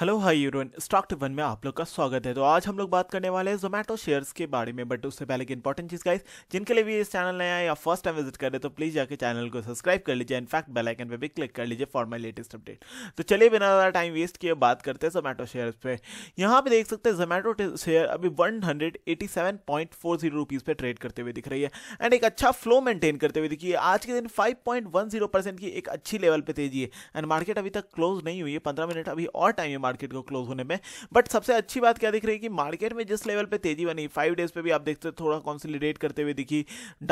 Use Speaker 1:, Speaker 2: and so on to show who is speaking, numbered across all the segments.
Speaker 1: hello hi यूरोन stock one में आप लोग का स्वागत है तो आज हम लोग बात करने वाले हैं जोमेटो शेयर्स के बारे में बट उससे पहले एक इंपॉर्टेंट चीज़ गाइस जिनके लिए भी इस चैनल नया या फर्स्ट टाइम विजिट करें तो प्लीज़ जाकर चैनल को सब्सक्राइब कर लीजिए इनफैक्ट बेल आइकन पर भी क्लिक कर लीजिए फॉर माई लेटेस्ट अपडेट तो चलिए बिना ज़्यादा टाइम वेस्ट किए बात करते हैं जोमेटो शेयर पर यहाँ पर देख सकते हैं जोमेटो शेयर अभी one hundred eighty seven point four zero rupees पर ट्रेड करते हुए दिख रही है एंड एक अच्छा फ्लो मेंटेन करते हुए दिखिए आज के दिन five point one zero percent की एक अच्छी लेवल पर तेजी है एंड मार्केट अभी तक क्लोज नहीं हुई है पंद्रह मिनट अभी और टाइम है मार्केट को क्लोज होने में बट सबसे अच्छी बात क्या दिख रही है कि मार्केट में जिस लेवल पे तेजी बनी फाइव डेज पे भी आप देखते थोड़ा कॉन्सिलिडेट करते हुए दिखी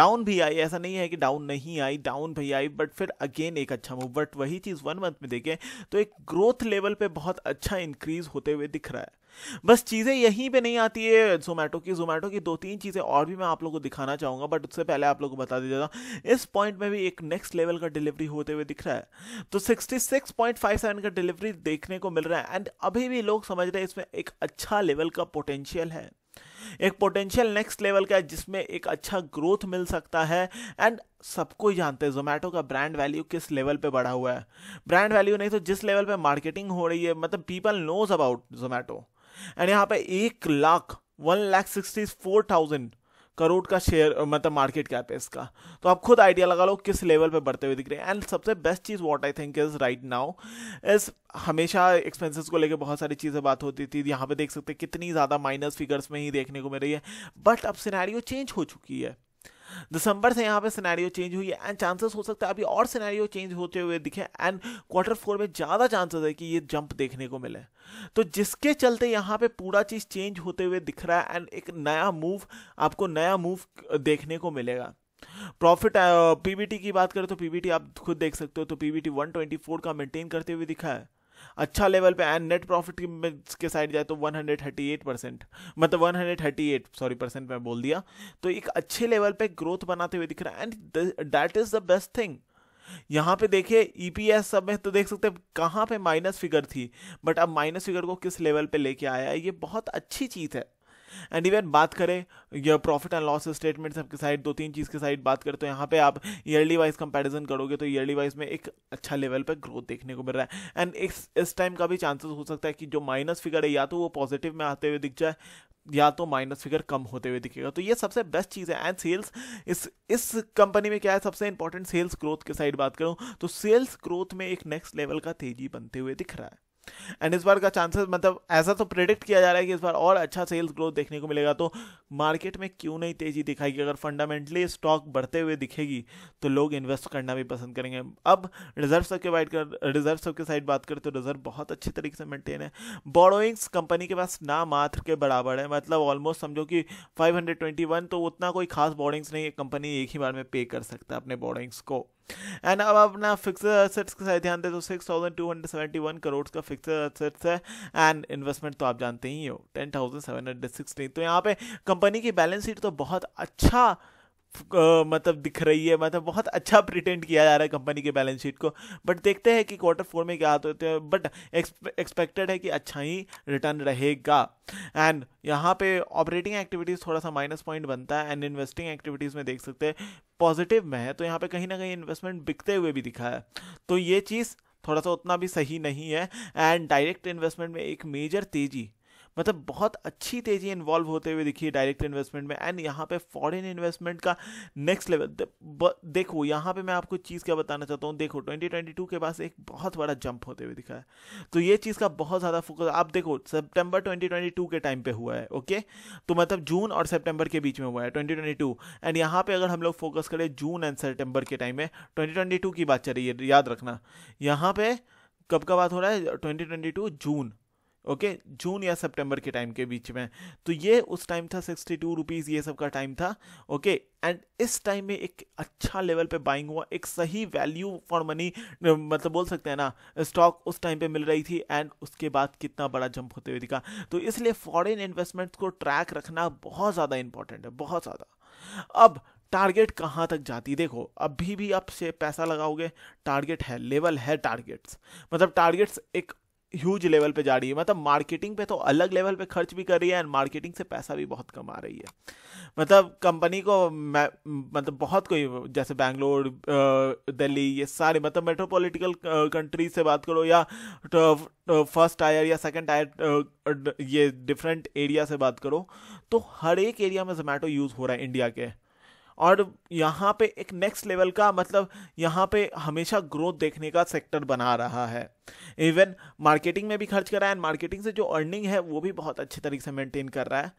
Speaker 1: डाउन भी आई ऐसा नहीं है कि डाउन नहीं आई डाउन भी आई बट फिर अगेन एक अच्छा मूव बट वही चीज़ वन मंथ में देखें तो एक ग्रोथ लेवल पर बहुत अच्छा इंक्रीज होते हुए दिख रहा है बस चीज़ें यहीं पे नहीं आती है जोमेटो की जोमेटो की दो तीन चीज़ें और भी मैं आप लोग को दिखाना चाहूँगा बट उससे पहले आप लोग को बता दीजिएगा इस पॉइंट में भी एक नेक्स्ट लेवल का डिलीवरी होते हुए दिख रहा है तो 66.57 का डिलीवरी देखने को मिल रहा है एंड अभी भी लोग समझ रहे हैं इसमें एक अच्छा लेवल का पोटेंशियल है एक पोटेंशियल नेक्स्ट लेवल का जिसमें एक अच्छा ग्रोथ मिल सकता है एंड सबको जानते हैं जोमेटो का ब्रांड वैल्यू किस लेवल पे बढ़ा हुआ है ब्रांड वैल्यू नहीं तो जिस लेवल पे मार्केटिंग हो रही है मतलब people knows about Zomato and यहाँ पे एक lakh one lakh sixty four thousand crore का शेयर मतलब मार्केट कैप है इसका तो आप खुद आइडिया लगा लो किस लेवल पे बढ़ते हुए दिख रहे हैं एंड सबसे बेस्ट चीज़ what I think is right now इस हमेशा एक्सपेंसेस को लेकर बहुत सारी चीज़ें बात होती थी यहाँ पे देख सकते हैं कितनी ज़्यादा माइनस फिगर्स में ही देखने को मिल रही है बट अब सिनेरियो चेंज हो चुकी है दिसंबर से यहाँ पे सिनेरियो चेंज हुई है एंड चांसेस हो सकता है अभी और सिनेरियो चेंज होते हुए दिखे एंड क्वार्टर फोर में ज़्यादा चांसेस है कि ये जंप देखने को मिले तो जिसके चलते यहाँ पे पूरा चीज़ चेंज होते हुए दिख रहा है एंड एक नया मूव आपको नया मूव देखने को मिलेगा प्रॉफिट पीबीटी uh, की बात करें तो पीबीटी आप खुद देख सकते हो तो पीबीटी 124 का मेंटेन करते हुए दिखा है अच्छा लेवल पे एंड नेट प्रॉफिट के साइड जाए तो 138 परसेंट मतलब 138 सॉरी परसेंट मैं बोल दिया तो एक अच्छे लेवल पे ग्रोथ बनाते हुए दिख रहा है and that is the best thing यहाँ पे देखिए ईपीएस e सब में तो देख सकते हैं कहाँ पे माइनस फिगर थी बट अब माइनस फिगर को किस लेवल पे लेके आया है ये बहुत अच्छी चीज़ है एंड इवन बात करें यह प्रॉफिट एंड लॉस स्टेटमेंट सबके साइड दो तीन चीज़ के साइड बात करें तो यहाँ पे आप ईयरली वाइज कंपैरिजन करोगे तो ईयरली वाइज में एक अच्छा लेवल पर ग्रोथ देखने को मिल रहा है एंड इस इस टाइम का भी चांसेस हो सकता है कि जो माइनस फिगर है या तो वो पॉजिटिव में आते हुए दिख जाए या तो माइनस फिगर कम होते हुए दिखेगा तो ये सबसे बेस्ट चीज़ है एंड सेल्स इस इस कंपनी में क्या है सबसे इंपॉर्टेंट सेल्स ग्रोथ के साइड बात करूँ तो सेल्स ग्रोथ में एक नेक्स्ट लेवल का तेजी बनते हुए दिख रहा है एंड इस बार का चांसेस मतलब ऐसा तो प्रेडिक्ट किया जा रहा है कि इस बार और अच्छा सेल्स ग्रोथ देखने को मिलेगा तो मार्केट में क्यों नहीं तेजी दिखाएगी अगर फंडामेंटली स्टॉक बढ़ते हुए दिखेगी तो लोग इन्वेस्ट करना भी पसंद करेंगे अब रिजर्व सबके वाइट कर रिजर्व सबके साइड बात करें तो रिजर्व बहुत अच्छे तरीके से मेंटेन है बोरोइंग्स कंपनी के पास ना मात्र के बराबर है मतलब ऑलमोस्ट समझो कि फाइव तो उतना कोई खास बोरोइंग्स नहीं है कंपनी एक ही बार में पे कर सकता है अपने बोरोइंग्स को एंड अब अपना फिक्सड एसेट्स के साथ ध्यान दें तो six thousand two hundred seventy one crore का फिक्सड एसेट्स है एंड इन्वेस्टमेंट तो आप जानते ही हो ten thousand seven hundred sixteen तो यहाँ पे कंपनी की बैलेंस शीट तो बहुत अच्छा मतलब दिख रही है मतलब बहुत अच्छा प्रिटेंड किया जा रहा है कंपनी के बैलेंस शीट को बट देखते हैं कि क्वार्टर फोर में क्या होते हैं बट एक्सपेक्टेड है कि अच्छा ही रिटर्न रहेगा एंड यहाँ पे ऑपरेटिंग एक्टिविटीज़ थोड़ा सा माइनस पॉइंट बनता है एंड इन्वेस्टिंग एक्टिविटीज़ में देख सकते हैं पॉजिटिव में है तो यहाँ पे कहीं ना कहीं इन्वेस्टमेंट बिकते हुए भी दिखा है तो ये चीज़ थोड़ा सा उतना भी सही नहीं है एंड डायरेक्ट इन्वेस्टमेंट में एक मेजर तेज़ी मतलब बहुत अच्छी तेजी इन्वॉल्व होते हुए दिखी है डायरेक्ट इन्वेस्टमेंट में एंड यहाँ पे फॉरेन इन्वेस्टमेंट का नेक्स्ट लेवल देखो यहाँ पे मैं आपको चीज़ क्या बताना चाहता हूँ देखो 2022 के पास एक बहुत बड़ा जंप होते हुए दिखा है तो ये चीज़ का बहुत ज़्यादा फोकस आप देखो सेप्टेम्बर ट्वेंटी के टाइम पर हुआ है ओके तो मतलब जून और सेप्टेम्बर के बीच में हुआ है ट्वेंटी एंड यहाँ पर अगर हम लोग फोकस करें जून एंड सेप्टेम्बर के टाइम में ट्वेंटी की बात चल रही है याद रखना यहाँ पे कब का बात हो रहा है 2022 जून ओके okay, जून या सितंबर के टाइम के बीच में तो ये उस टाइम था सिक्सटी टू रुपीज़ ये सब का टाइम था ओके okay, एंड इस टाइम में एक अच्छा लेवल पे बाइंग हुआ एक सही वैल्यू फॉर मनी मतलब बोल सकते हैं ना स्टॉक उस टाइम पे मिल रही थी एंड उसके बाद कितना बड़ा जंप होते हुए दिखा तो इसलिए फॉरेन इन्वेस्टमेंट्स को ट्रैक रखना बहुत ज़्यादा इंपॉर्टेंट है बहुत ज़्यादा अब टारगेट कहाँ तक जाती देखो अभी भी आप से पैसा लगाओगे टारगेट है लेवल है टारगेट्स मतलब टारगेट्स एक ह्यूज लेवल पे जा रही है मतलब मार्केटिंग पे तो अलग लेवल पे खर्च भी कर रही है एंड मार्केटिंग से पैसा भी बहुत कमा रही है मतलब कंपनी को मतलब बहुत कोई जैसे बैंगलोर दिल्ली ये सारे मतलब मेट्रोपॉलिटिकल कंट्रीज से बात करो या फर्स्ट तो, टायर तो या सेकंड टायर ये डिफरेंट एरिया से बात करो तो हर एक एरिया में जोमेटो यूज़ हो रहा है इंडिया के और यहाँ पे एक नेक्स्ट लेवल का मतलब यहाँ पे हमेशा ग्रोथ देखने का सेक्टर बना रहा है इवन मार्केटिंग में भी खर्च कर रहा है एंड मार्केटिंग से जो अर्निंग है वो भी बहुत अच्छे तरीके से मेंटेन कर रहा है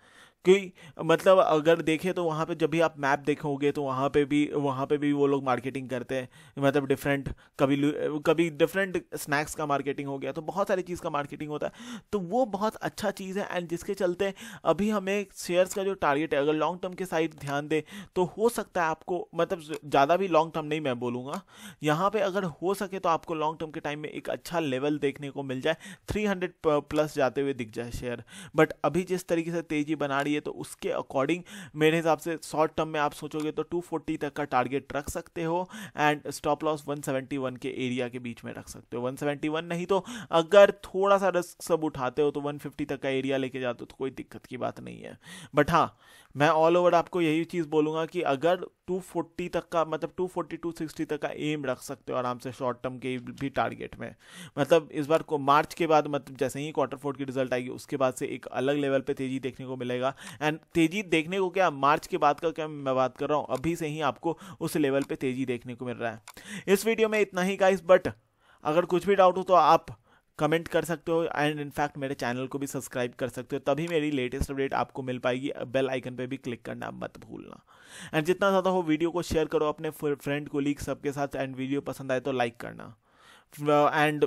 Speaker 1: कि मतलब अगर देखें तो वहाँ पे जब भी आप मैप देखोगे तो वहाँ पे भी वहाँ पे भी वो लोग मार्केटिंग करते हैं मतलब डिफरेंट कभी कभी डिफरेंट स्नैक्स का मार्केटिंग हो गया तो बहुत सारी चीज़ का मार्केटिंग होता है तो वो बहुत अच्छा चीज़ है एंड जिसके चलते अभी हमें शेयर्स का जो टारगेट है अगर लॉन्ग टर्म के साइड ध्यान दें तो हो सकता है आपको मतलब ज़्यादा भी लॉन्ग टर्म नहीं मैं बोलूँगा यहाँ पर अगर हो सके तो आपको लॉन्ग टर्म के टाइम में एक अच्छा लेवल देखने को मिल जाए थ्री प्लस जाते हुए दिख जाए शेयर बट अभी जिस तरीके से तेज़ी बना रही है तो उसके अकॉर्डिंग मेरे हिसाब से शॉर्ट टर्म में आप सोचोगे तो 240 तक का टारगेट रख सकते हो एंड स्टॉप लॉस 171 के एरिया के बीच में रख सकते हो 171 नहीं तो अगर थोड़ा सा रिस्क सब उठाते हो तो 150 तक का एरिया लेके जाते हो तो कोई दिक्कत की बात नहीं है बट हाँ मैं ऑल ओवर आपको यही चीज़ बोलूँगा कि अगर 240 तक का मतलब 240 260 तक का एम रख सकते हो आराम से शॉर्ट टर्म के भी टारगेट में मतलब इस बार को मार्च के बाद मतलब जैसे ही क्वार्टर फोर्थ की रिजल्ट आएगी उसके बाद से एक अलग लेवल पे तेज़ी देखने को मिलेगा एंड तेजी देखने को क्या मार्च के बाद का क्या मैं बात कर रहा हूँ अभी से ही आपको उस लेवल पे तेजी देखने को मिल रहा है इस वीडियो में इतना ही गाइस बट अगर कुछ भी डाउट हो तो आप कमेंट कर सकते हो एंड इनफैक्ट मेरे चैनल को भी सब्सक्राइब कर सकते हो तभी मेरी लेटेस्ट अपडेट आपको मिल पाएगी बेल आइकन पे भी क्लिक करना मत भूलना एंड जितना ज़्यादा हो वीडियो को शेयर करो अपने फ्रेंड को कोलीग सबके साथ एंड वीडियो पसंद आए तो लाइक करना एंड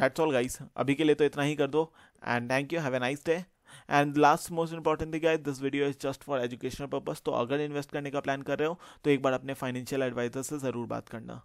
Speaker 1: दैट्स ऑल गाइस अभी के लिए तो इतना ही कर दो and thank you have a nice day and last most important thing this video is just for educational purpose तो अगर इन्वेस्ट करने का प्लान कर रहे हो तो एक बार अपने फाइनेंशियल एडवाइजर से ज़रूर बात करना